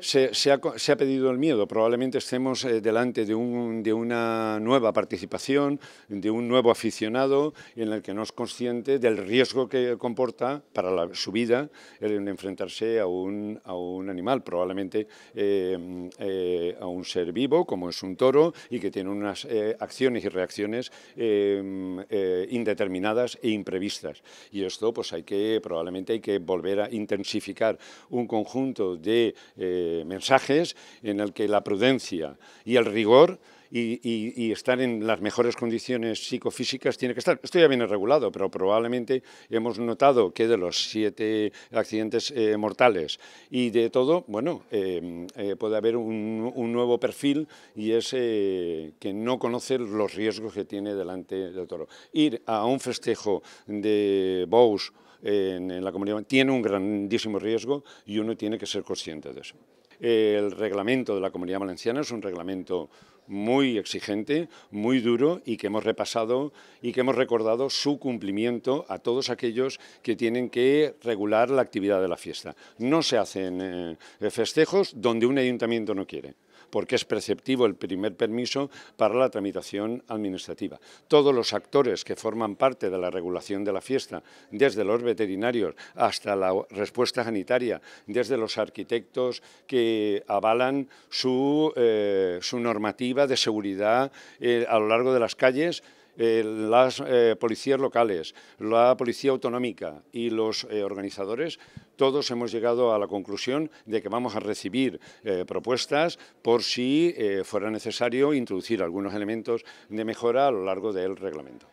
se, ha, pedido el miedo. Probablemente estemos eh, delante de, un, de, una nueva participación, de un nuevo aficionado en el que no es consciente del riesgo que comporta para su vida el enfrentarse a un, a un animal, probablemente em, eh, a un ser vivo como es un toro y que tiene unas eh, acciones y reacciones em, indeterminadas e imprevistas. Y esto pues hay que, probablemente hay que volver a intensificar un conjunto de eh, mensajes en el que la prudencia y el rigor y, estar en las mejores condiciones psicofísicas tiene que estar. Esto ya viene regulado, pero probablemente hemos notado que de los siete accidentes eh, mortales y de todo, bueno, eh, puede haber un, nuevo perfil y es que no conoce los riesgos que tiene delante del toro. Ir a un festejo de Bous en, la comunidad tiene un grandísimo riesgo y uno tiene que ser consciente de eso. El reglamento de la comunidad valenciana es un reglamento muy exigente, muy duro y que hemos repasado y que hemos recordado su cumplimiento a todos aquellos que tienen que regular la actividad de la fiesta. No se hacen eh, festejos donde un ayuntamiento no quiere porque es preceptivo el primer permiso para la tramitación administrativa. Todos los actores que forman parte de la regulación de la fiesta, desde los veterinarios hasta la respuesta sanitaria, desde los arquitectos que avalan su, eh, normativa de seguridad eh, a lo largo de las calles, eh, las eh, policías locales, la policía autonómica y los eh, organizadores, todos hemos llegado a la conclusión de que vamos a recibir propuestas por si fuera necesario introducir algunos elementos de mejora a lo largo del reglamento.